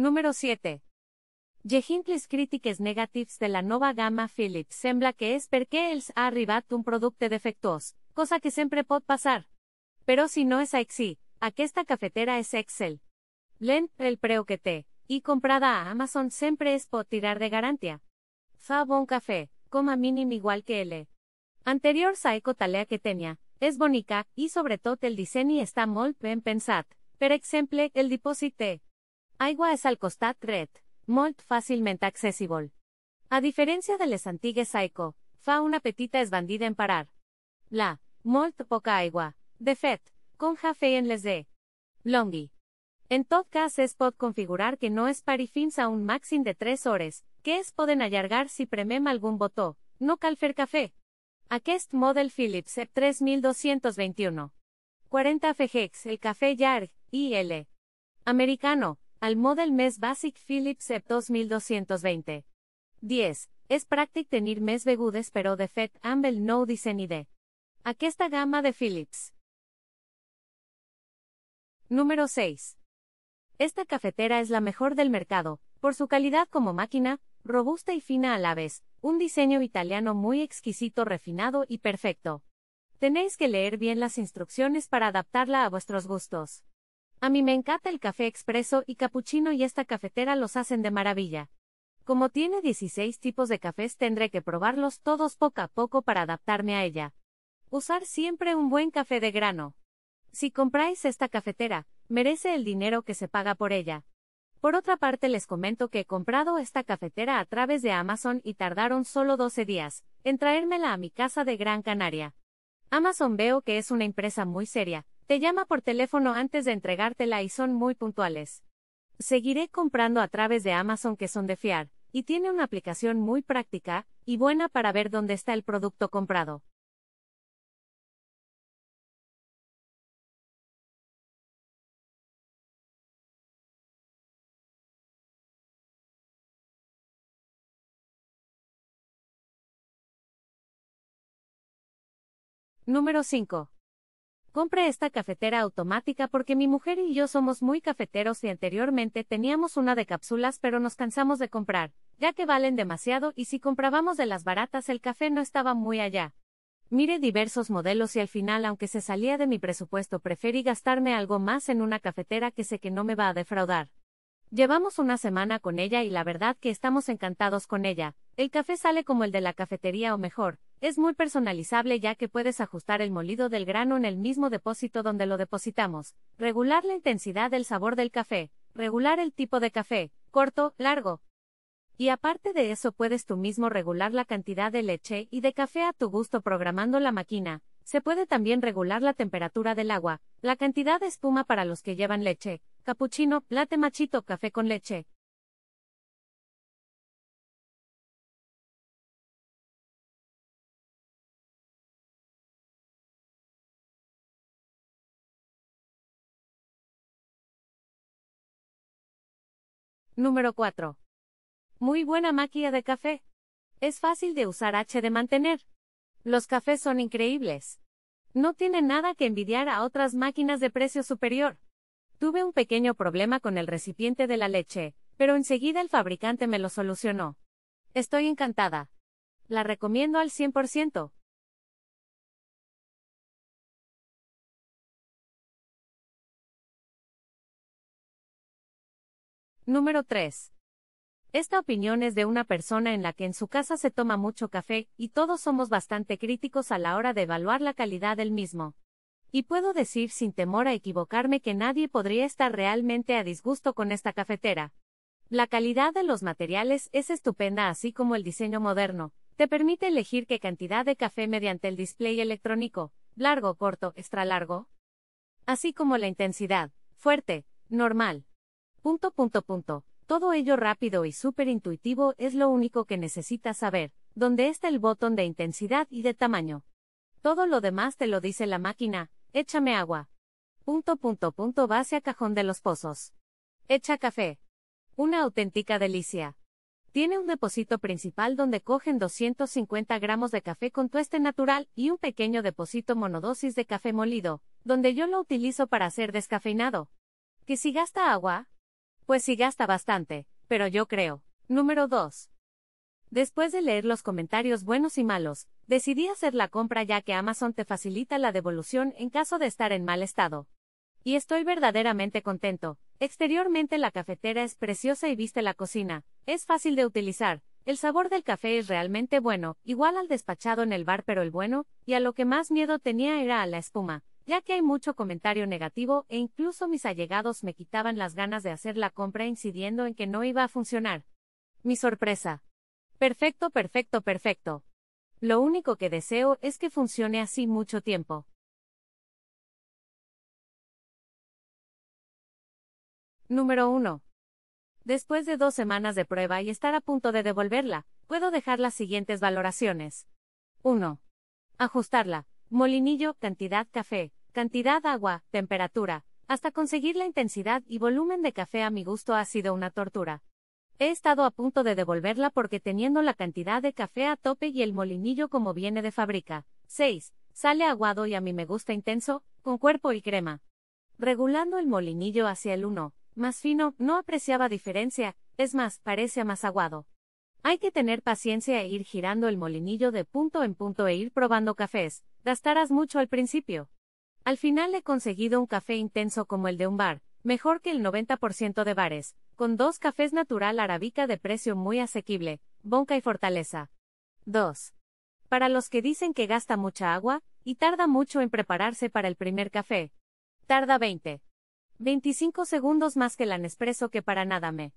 Número 7. les critiques negatives de la nova gama Philips sembla que es porque els ha arribat un producte defectuoso. cosa que siempre pot pasar. Pero si no es així, aquesta cafetera es Excel. Lent, el preo que té, Y comprada a Amazon Siempre es pot tirar de garantia. Fa bon café. com a igual que L. Anterior Saeco talea que tenia, Es bonica, sobre todo el diseño está molt ben pensat. Per exemple, el depósito. Agua es al costat red. molt fácilmente accessible. A diferencia de les antigues Aiko, fa una petita esbandida en parar. La, molt poca aigua, de fet, Con ja en les de Longi. En tot cas es pot configurar que no es parifins fins a un máximo de 3 horas, que es poden allargar si premem algún botó, no cal fer Aquest model Philips E3221. 40 FGX, el café llarg, IL. Americano, al Model Mes Basic Philips EP 2220. 10. Es práctico tener mes begudes pero de fet ambel no nou disseny de aquesta gama de Philips. Número 6. Esta cafetera es la mejor del mercado, por su calidad como máquina, robusta y fina a la vez, un diseño italiano muy exquisito, refinado y perfecto. Tenéis que leer bien las instrucciones para adaptarla a vuestros gustos. A mí me encanta el café expreso y capuchino y esta cafetera los hacen de maravilla. Como tiene 16 tipos de cafés tendré que probarlos todos poco a poco para adaptarme a ella. Usar siempre un buen café de grano. Si compráis esta cafetera, merece el dinero que se paga por ella. Por otra parte les comento que he comprado esta cafetera a través de Amazon y tardaron solo 12 días en traérmela a mi casa de Gran Canaria. Amazon veo que es una empresa muy seria, te llama por teléfono antes de entregártela y son muy puntuales. Seguiré comprando a través de Amazon que son de fiar, y tiene una aplicación muy práctica y buena para ver dónde está el producto comprado. Número 5. Compré esta cafetera automática porque mi mujer y yo somos muy cafeteros y anteriormente teníamos una de cápsulas pero nos cansamos de comprar, ya que valen demasiado y si comprábamos de las baratas el café no estaba muy allá. Mire diversos modelos y al final aunque se salía de mi presupuesto preferí gastarme algo más en una cafetera que sé que no me va a defraudar. Llevamos una semana con ella y la verdad que estamos encantados con ella, el café sale como el de la cafetería o mejor, es muy personalizable ya que puedes ajustar el molido del grano en el mismo depósito donde lo depositamos, regular la intensidad del sabor del café, regular el tipo de café, corto, largo. Y aparte de eso puedes tú mismo regular la cantidad de leche y de café a tu gusto programando la máquina. Se puede también regular la temperatura del agua, la cantidad de espuma para los que llevan leche, capuchino, plate machito, café con leche, Número 4. Muy buena máquina de café. Es fácil de usar H de mantener. Los cafés son increíbles. No tiene nada que envidiar a otras máquinas de precio superior. Tuve un pequeño problema con el recipiente de la leche, pero enseguida el fabricante me lo solucionó. Estoy encantada. La recomiendo al 100%. Número 3. Esta opinión es de una persona en la que en su casa se toma mucho café, y todos somos bastante críticos a la hora de evaluar la calidad del mismo. Y puedo decir sin temor a equivocarme que nadie podría estar realmente a disgusto con esta cafetera. La calidad de los materiales es estupenda así como el diseño moderno, te permite elegir qué cantidad de café mediante el display electrónico, largo, corto, extra largo, así como la intensidad, fuerte, normal, Punto punto punto. Todo ello rápido y súper intuitivo es lo único que necesitas saber, donde está el botón de intensidad y de tamaño. Todo lo demás te lo dice la máquina, échame agua. Punto punto punto va hacia cajón de los pozos. Echa café. Una auténtica delicia. Tiene un depósito principal donde cogen 250 gramos de café con tueste natural y un pequeño depósito monodosis de café molido, donde yo lo utilizo para hacer descafeinado. Que si gasta agua, pues sí gasta bastante, pero yo creo. Número 2. Después de leer los comentarios buenos y malos, decidí hacer la compra ya que Amazon te facilita la devolución en caso de estar en mal estado. Y estoy verdaderamente contento. Exteriormente la cafetera es preciosa y viste la cocina, es fácil de utilizar, el sabor del café es realmente bueno, igual al despachado en el bar pero el bueno, y a lo que más miedo tenía era a la espuma, ya que hay mucho comentario negativo e incluso mis allegados me quitaban las ganas de hacer la compra incidiendo en que no iba a funcionar. Mi sorpresa. Perfecto, perfecto, perfecto. Lo único que deseo es que funcione así mucho tiempo. Número 1. Después de dos semanas de prueba y estar a punto de devolverla, puedo dejar las siguientes valoraciones. 1. Ajustarla. Molinillo, cantidad café cantidad agua, temperatura, hasta conseguir la intensidad y volumen de café a mi gusto ha sido una tortura. He estado a punto de devolverla porque teniendo la cantidad de café a tope y el molinillo como viene de fábrica. 6. Sale aguado y a mí me gusta intenso, con cuerpo y crema. Regulando el molinillo hacia el 1, más fino, no apreciaba diferencia, es más, parece más aguado. Hay que tener paciencia e ir girando el molinillo de punto en punto e ir probando cafés, gastarás mucho al principio. Al final he conseguido un café intenso como el de un bar, mejor que el 90% de bares, con dos cafés natural arábica de precio muy asequible, Bonca y Fortaleza. 2. Para los que dicen que gasta mucha agua, y tarda mucho en prepararse para el primer café. Tarda 20. 25 segundos más que la Nespresso que para nada me.